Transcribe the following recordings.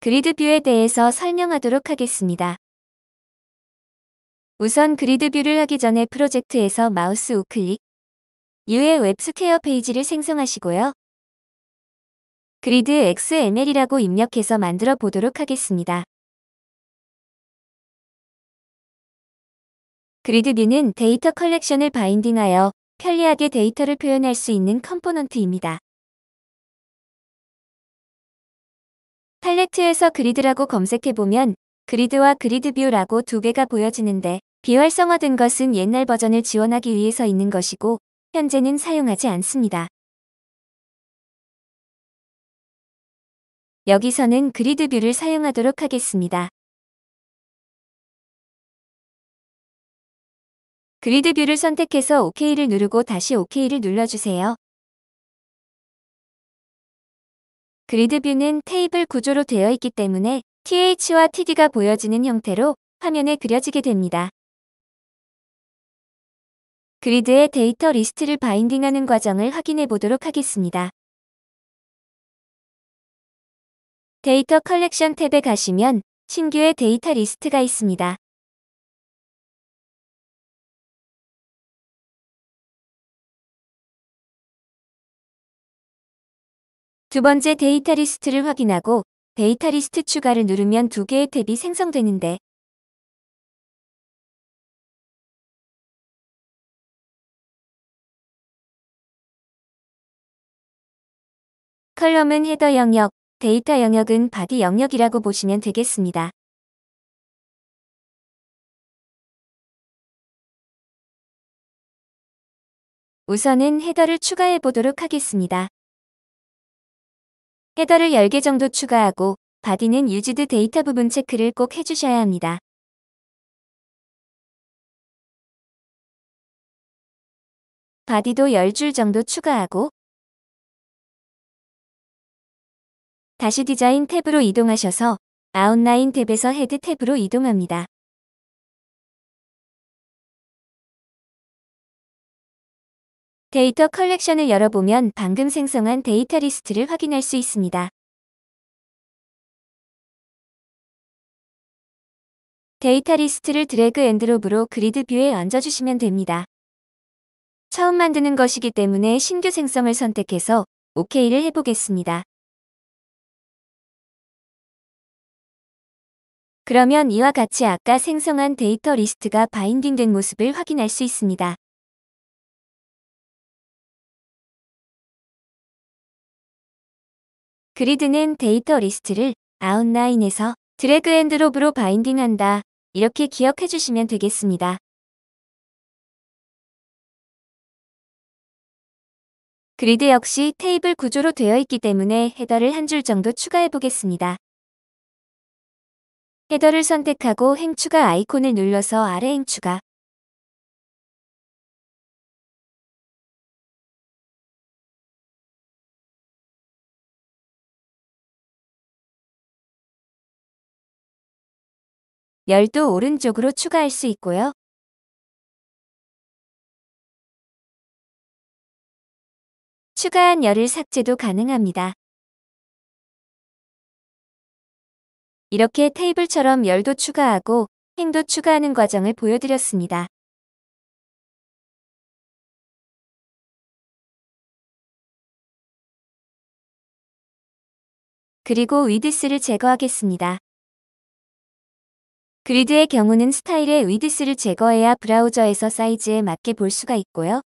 그리드뷰에 대해서 설명하도록 하겠습니다. 우선 그리드뷰를 하기 전에 프로젝트에서 마우스 우클릭, U의 웹스퀘어 페이지를 생성하시고요. 그리드 XML이라고 입력해서 만들어 보도록 하겠습니다. 그리드뷰는 데이터 컬렉션을 바인딩하여 편리하게 데이터를 표현할 수 있는 컴포넌트입니다. 팔레트에서 그리드라고 검색해보면 그리드와 그리드뷰라고 두 개가 보여지는데 비활성화된 것은 옛날 버전을 지원하기 위해서 있는 것이고 현재는 사용하지 않습니다. 여기서는 그리드뷰를 사용하도록 하겠습니다. 그리드뷰를 선택해서 OK를 누르고 다시 OK를 눌러주세요. 그리드뷰는 테이블 구조로 되어 있기 때문에 TH와 TD가 보여지는 형태로 화면에 그려지게 됩니다. 그리드의 데이터 리스트를 바인딩하는 과정을 확인해 보도록 하겠습니다. 데이터 컬렉션 탭에 가시면 신규의 데이터 리스트가 있습니다. 두 번째 데이터 리스트를 확인하고 데이터 리스트 추가를 누르면 두 개의 탭이 생성되는데 컬럼은 헤더 영역, 데이터 영역은 바디 영역이라고 보시면 되겠습니다. 우선은 헤더를 추가해 보도록 하겠습니다. 헤더를 10개 정도 추가하고 바디는 유지드 데이터 부분 체크를 꼭 해주셔야 합니다. 바디도 10줄 정도 추가하고 다시 디자인 탭으로 이동하셔서 아웃라인 탭에서 헤드 탭으로 이동합니다. 데이터 컬렉션을 열어보면 방금 생성한 데이터 리스트를 확인할 수 있습니다. 데이터 리스트를 드래그 앤 드롭으로 그리드 뷰에 얹어주시면 됩니다. 처음 만드는 것이기 때문에 신규 생성을 선택해서 OK를 해보겠습니다. 그러면 이와 같이 아까 생성한 데이터 리스트가 바인딩된 모습을 확인할 수 있습니다. 그리드는 데이터 리스트를 아웃라인에서 드래그 앤 드롭으로 바인딩한다. 이렇게 기억해 주시면 되겠습니다. 그리드 역시 테이블 구조로 되어 있기 때문에 헤더를 한 줄 정도 추가해 보겠습니다. 헤더를 선택하고 행추가 아이콘을 눌러서 아래 행추가 열도 오른쪽으로 추가할 수 있고요. 추가한 열을 삭제도 가능합니다. 이렇게 테이블처럼 열도 추가하고 행도 추가하는 과정을 보여드렸습니다. 그리고 위드스를 제거하겠습니다. 그리드의 경우는 스타일의 위드스를 제거해야 브라우저에서 사이즈에 맞게 볼 수가 있고요.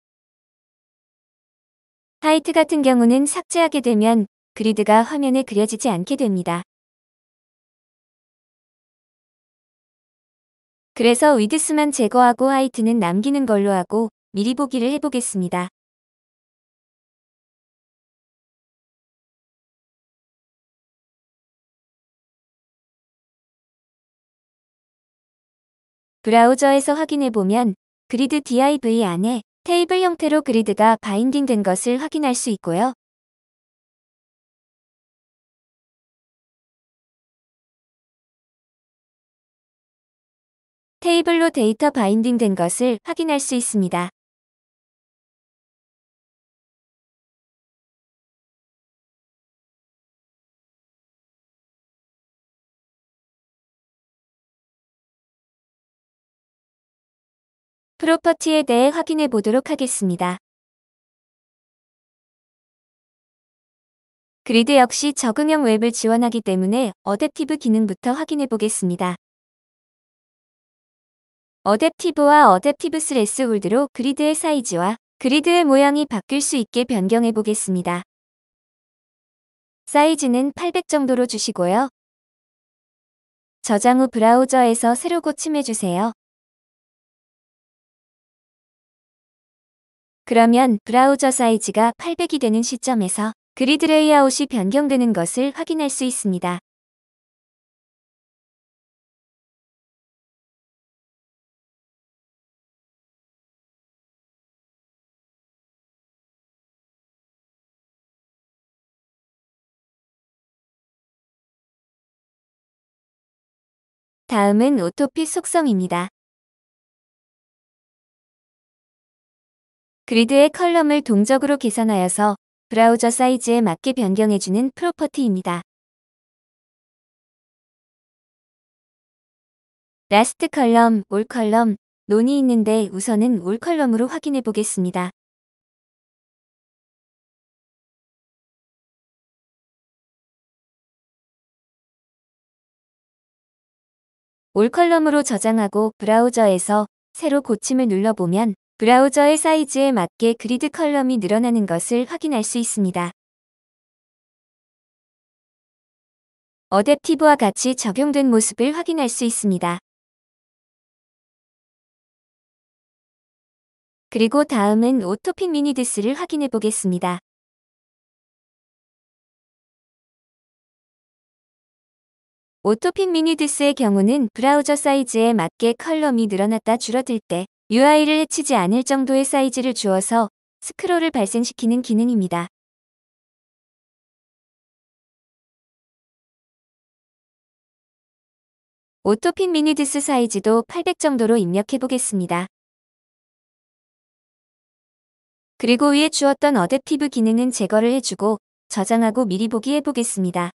하이트 같은 경우는 삭제하게 되면 그리드가 화면에 그려지지 않게 됩니다. 그래서 위드스만 제거하고 하이트는 남기는 걸로 하고 미리 보기를 해보겠습니다. 브라우저에서 확인해보면 그리드 div 안에 테이블 형태로 그리드가 바인딩된 것을 확인할 수 있고요. 테이블로 데이터 바인딩된 것을 확인할 수 있습니다. 프로퍼티에 대해 확인해 보도록 하겠습니다. 그리드 역시 적응형 웹을 지원하기 때문에 어댑티브 기능부터 확인해 보겠습니다. 어댑티브와 어댑티브 스레스 홀드로 그리드의 사이즈와 그리드의 모양이 바뀔 수 있게 변경해 보겠습니다. 사이즈는 800 정도로 주시고요. 저장 후 브라우저에서 새로 고침해 주세요. 그러면 브라우저 사이즈가 800이 되는 시점에서 그리드 레이아웃이 변경되는 것을 확인할 수 있습니다. 다음은 오토핏 속성입니다. 그리드의 컬럼을 동적으로 계산하여서 브라우저 사이즈에 맞게 변경해주는 프로퍼티입니다. 라스트 컬럼, 올 컬럼, 논이 있는데 우선은 올 컬럼으로 확인해 보겠습니다. 올 컬럼으로 저장하고 브라우저에서 새로 고침을 눌러보면 브라우저의 사이즈에 맞게 그리드 컬럼이 늘어나는 것을 확인할 수 있습니다. 어댑티브와 같이 적용된 모습을 확인할 수 있습니다. 그리고 다음은 오토픽 미니디스를 확인해 보겠습니다. 오토픽 미니디스의 경우는 브라우저 사이즈에 맞게 컬럼이 늘어났다 줄어들 때 UI를 해치지 않을 정도의 사이즈를 주어서 스크롤을 발생시키는 기능입니다. 오토핀 미니디스 사이즈도 800 정도로 입력해 보겠습니다. 그리고 위에 주었던 어댑티브 기능은 제거를 해주고 저장하고 미리 보기 해보겠습니다.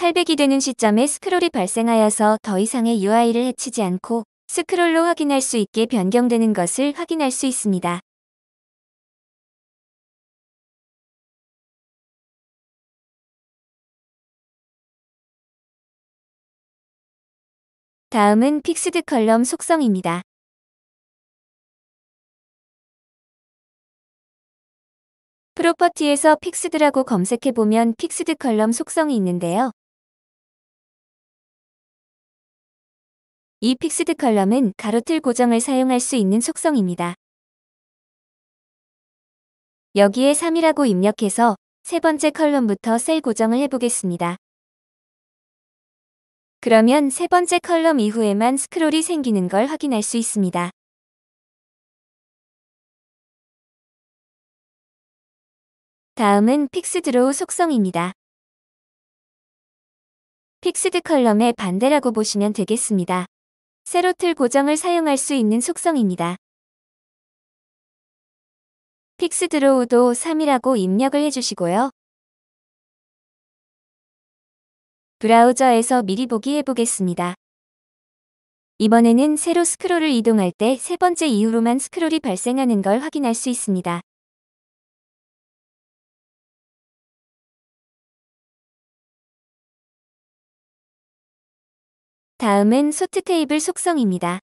800이 되는 시점에 스크롤이 발생하여서 더 이상의 UI를 해치지 않고 스크롤로 확인할 수 있게 변경되는 것을 확인할 수 있습니다. 다음은 픽스드 컬럼 속성입니다. 프로퍼티에서 픽스드라고 검색해보면 픽스드 컬럼 속성이 있는데요. 이 픽스드 컬럼은 가로틀 고정을 사용할 수 있는 속성입니다. 여기에 3이라고 입력해서 세 번째 컬럼부터 셀 고정을 해보겠습니다. 그러면 세 번째 컬럼 이후에만 스크롤이 생기는 걸 확인할 수 있습니다. 다음은 픽스드로우 속성입니다. 픽스드 컬럼의 반대라고 보시면 되겠습니다. 새로 틀 고정을 사용할 수 있는 속성입니다. 픽스 드로우도 3이라고 입력을 해주시고요. 브라우저에서 미리 보기 해보겠습니다. 이번에는 세로 스크롤을 이동할 때 세 번째 이후로만 스크롤이 발생하는 걸 확인할 수 있습니다. 다음은 소트 테이블 속성입니다.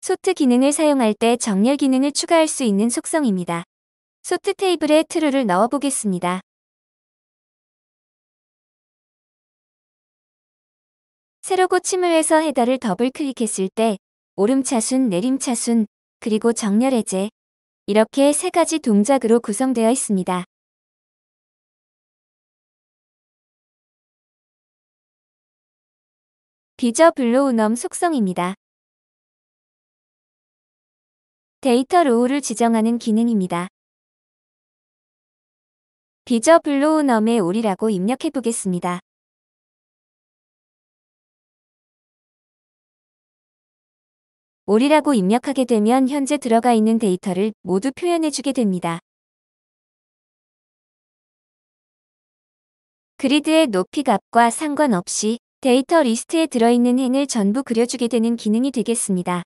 소트 기능을 사용할 때 정렬 기능을 추가할 수 있는 속성입니다. 소트 테이블에 true를 넣어보겠습니다. 새로 고침을 해서 헤더를 더블 클릭했을 때 오름차순, 내림차순, 그리고 정렬해제 이렇게 세 가지 동작으로 구성되어 있습니다. 비저 블로우넘 속성입니다. 데이터 로우를 지정하는 기능입니다. 비저 블로우넘의 올이라고 입력해 보겠습니다. 올이라고 입력하게 되면 현재 들어가 있는 데이터를 모두 표현해주게 됩니다. 그리드의 높이 값과 상관없이 데이터 리스트에 들어있는 행을 전부 그려주게 되는 기능이 되겠습니다.